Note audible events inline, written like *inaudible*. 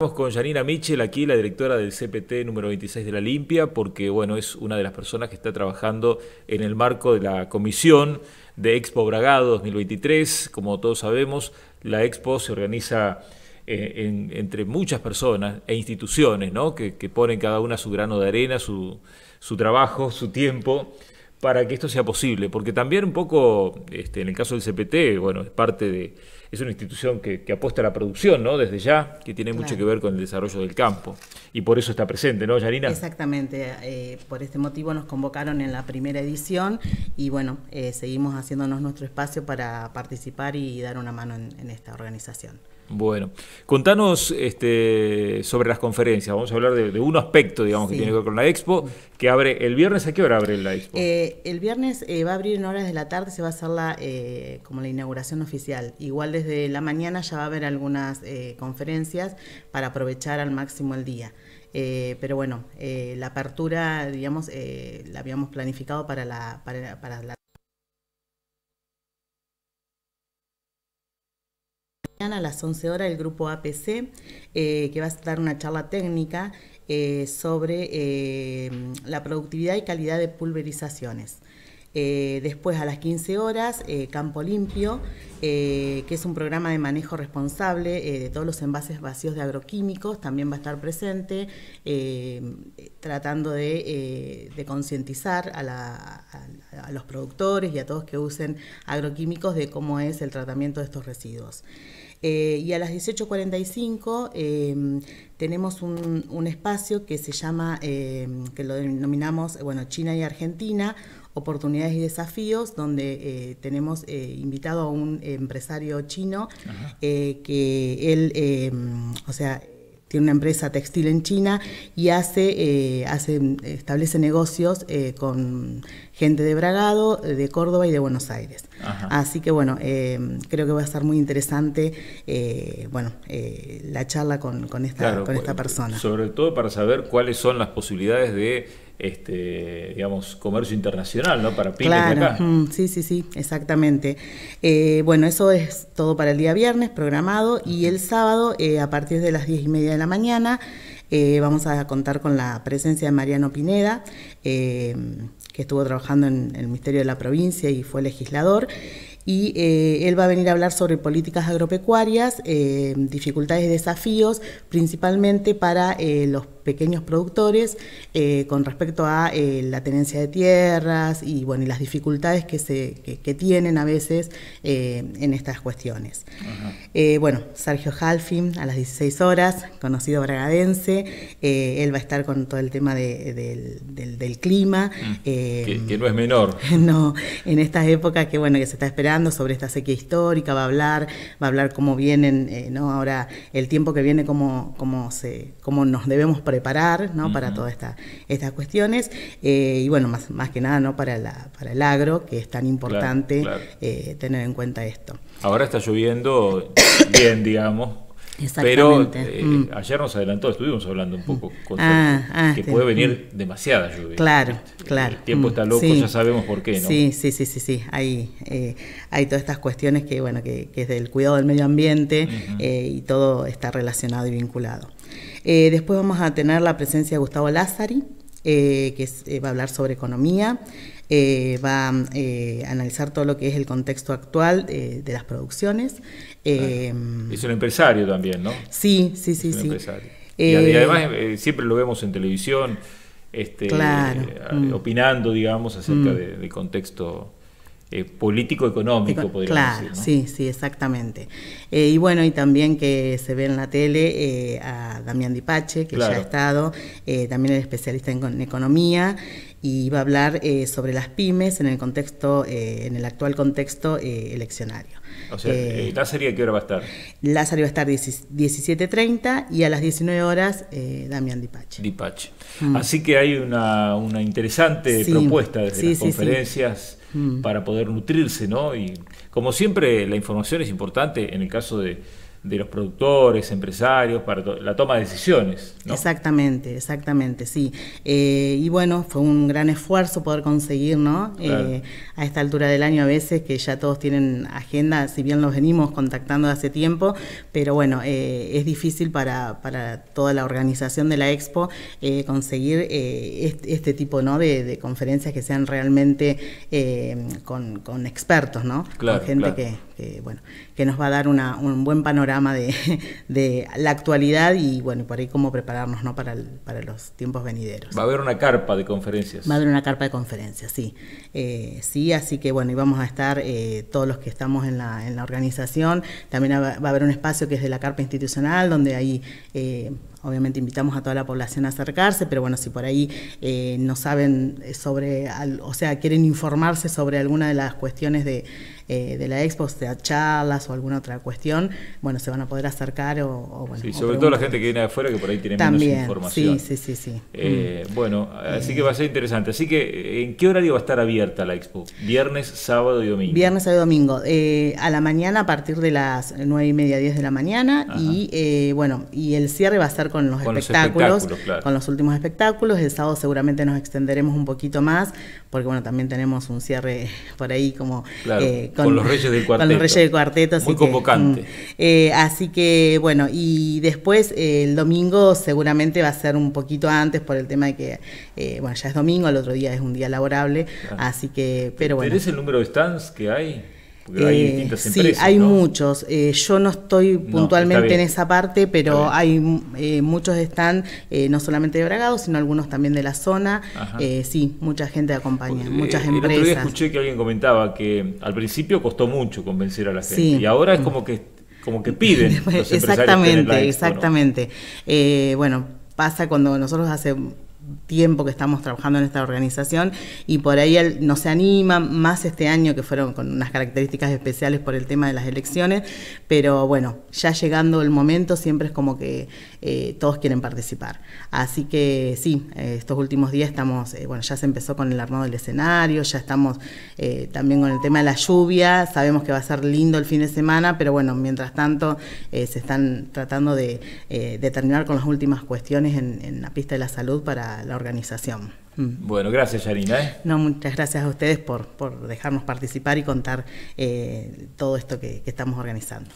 Estamos con Janina Michel, aquí la directora del CPT número 26 de la Limpia, porque bueno, es una de las personas que está trabajando en el marco de la comisión de Expo Bragado 2023. Como todos sabemos, la Expo se organiza eh, entre muchas personas e instituciones, ¿no? Que, ponen cada una su grano de arena, su, su trabajo, su tiempo para que esto sea posible, porque también un poco, este, en el caso del CPT, bueno, es parte de, es una institución que, apuesta a la producción, ¿no? Desde ya, que tiene mucho que ver con el desarrollo del campo. Y por eso está presente, ¿no, Yarina? Exactamente. Eh, por este motivo nos convocaron en la primera edición y, bueno, eh, seguimos haciéndonos nuestro espacio para participar y dar una mano en, esta organización. Bueno, contanos este, sobre las conferencias. Vamos a hablar de, un aspecto, digamos, que tiene que ver con la expo, que abre el viernes. ¿A qué hora abre la expo? Eh, el viernes va a abrir en horas de la tarde, se va a hacer la, como la inauguración oficial. Igual desde la mañana ya va a haber algunas eh, conferencias para aprovechar al máximo el día. Eh, pero bueno, eh, la apertura, digamos, la habíamos planificado para la, para, la mañana a las 11 horas el grupo APC, que va a dar una charla técnica sobre la productividad y calidad de pulverizaciones. Eh, después a las 15 horas, eh, Campo Limpio, eh, que es un programa de manejo responsable de todos los envases vacíos de agroquímicos, también va a estar presente, tratando de, concientizar a, los productores y a todos que usen agroquímicos de cómo es el tratamiento de estos residuos. y a las 18.45 tenemos un, espacio que se llama, que lo denominamos, bueno, China y Argentina, oportunidades y desafíos, donde eh, tenemos eh, invitado a un empresario chino eh, que él, em, o sea, tiene una empresa textil en China y hace, hace establece negocios con gente de Bragado, de Córdoba y de Buenos Aires. Así que bueno, em, creo que va a estar muy interesante bueno, la charla con esta pues, persona. Sobre todo para saber cuáles son las posibilidades de este, digamos, comercio internacional, ¿no? Para pymes de acá. Mm, sí, sí, sí, exactamente. Eh, bueno, eso es todo para el día viernes, programado, y el sábado, eh, a partir de las diez y media de la mañana, eh, vamos a contar con la presencia de Mariano Pineda, que estuvo trabajando en el Ministerio de la Provincia y fue legislador y eh, él va a venir a hablar sobre políticas agropecuarias, eh, dificultades y desafíos, principalmente para eh, los pequeños productores con respecto a la tenencia de tierras y bueno las dificultades que se tienen a veces en estas cuestiones. bueno, Sergio Halfin a las 16 horas, conocido bragadense, él va a estar con todo el tema del, clima. Mm, em, que, no es menor. *laughs* No, en estas épocas que bueno que se está esperando sobre esta sequía histórica, va a hablar, va a hablar cómo vienen, eh, ¿no? Ahora el tiempo que viene, cómo, cómo, se, cómo nos debemos preparar, ¿no? Para todas esta, estas cuestiones. Eh, y bueno, más, más que nada, ¿no? Para, la, para el agro, que es tan importante eh, tener en cuenta esto. Ahora está lloviendo bien, digamos. Pero eh, mm. ayer nos adelantó, estuvimos hablando un poco ah, con ah, que puede venir mm. demasiada lluvia. Claro, claro. El tiempo mm, está loco, ya sabemos por qué, ¿no? Sí, sí, sí, sí, sí. Hay, eh, hay todas estas cuestiones que, bueno, que, es del cuidado del medio ambiente eh, y todo está relacionado y vinculado. después vamos a tener la presencia de Gustavo Lázari, que va a hablar sobre economía. Eh, va a eh, analizar todo lo que es el contexto actual eh, de, las producciones. es un empresario también, ¿no? Sí, sí, sí. sí. y además siempre lo vemos en televisión, este, mm. opinando, digamos, acerca mm. del de contexto eh, político-económico, claro, sí, sí, exactamente. Eh, y bueno, y también que se ve en la tele eh, a Damián Dipache, que ya ha estado, también el especialista en, economía y va a hablar sobre las pymes en el contexto, en el actual contexto eleccionario. O sea, eh, qué hora va a estar? Lázaro va a estar 17.30 y a las 19 horas eh, Damián Dipache. Dipache. Mm. Así que hay una, interesante propuesta de las conferencias mm. para poder nutrirse, ¿no? Y como siempre, la información es importante en el caso de de los productores, empresarios, para la toma de decisiones. Exactamente, exactamente, sí. Eh, y bueno, fue un gran esfuerzo poder conseguir, ¿no? Eh, a esta altura del año a veces que ya todos tienen agenda, si bien los venimos contactando hace tiempo, pero bueno, eh, es difícil para, toda la organización de la expo conseguir este, tipo, ¿no? De, conferencias que sean realmente con, expertos, ¿no? Claro, con gente que, bueno, que nos va a dar un buen panorama *laughs* de, la actualidad y bueno, por ahí cómo prepararnos ¿no? para, para los tiempos venideros. Va a haber una carpa de conferencias. Va a haber una carpa de conferencias, sí. Eh, sí, así que bueno, y vamos a estar eh, todos los que estamos en la, en la organización. También va, a haber un espacio que es de la carpa institucional, donde hay... Eh, Obviamente invitamos a toda la población a acercarse, pero bueno, si por ahí eh, no saben eh, sobre, o sea, quieren informarse sobre alguna de las cuestiones de, eh, la expo, o sea charlas o alguna otra cuestión, bueno, se van a poder acercar o, Sí, sobre todo la gente que viene de afuera que por ahí tiene menos información. Sí, sí, sí, sí. Mm. Bueno, así que va a ser interesante. Así que, ¿en qué horario va a estar abierta la expo? Viernes, sábado y domingo. Viernes, sábado y domingo. a la mañana a partir de las nueve y media, 10 de la mañana y bueno, y el cierre va a ser con los espectáculos, con los últimos espectáculos. El sábado seguramente nos extenderemos un poquito más, porque bueno, también tenemos un cierre por ahí como eh, con, los Reyes del Cuarteto. Muy convocante. Mm, eh, así que bueno, y después eh, el domingo seguramente va a ser un poquito antes por el tema de que, bueno, ya es domingo, el otro día es un día laborable, ah. así que, pero bueno. ¿Tenés el número de stands que hay? hay eh, Sí, hay muchos. Eh, yo no estoy puntualmente en esa parte, pero hay eh, muchos están no solamente de Bragado, sino algunos también de la zona. sí, mucha gente acompaña, muchas empresas. El escuché que alguien comentaba que al principio costó mucho convencer a la gente y ahora es como que como que piden. *laughs* exactamente, exactamente. bueno, pasa cuando nosotros hacemos tiempo que estamos trabajando en esta organización y por ahí él no se anima más este año que fueron con unas características especiales por el tema de las elecciones, pero bueno, ya llegando el momento siempre es como que eh, todos quieren participar. Así que sí, eh, estos últimos días estamos, eh, bueno, ya se empezó con el armado del escenario, ya estamos también con el tema de la lluvia, sabemos que va a ser lindo el fin de semana, pero bueno, mientras tanto se están tratando de, terminar con las últimas cuestiones en, en la pista de la salud para la organización. Mm. Bueno, gracias Yarina. ¿eh? No, muchas gracias a ustedes por, por dejarnos participar y contar eh, todo esto que, que estamos organizando.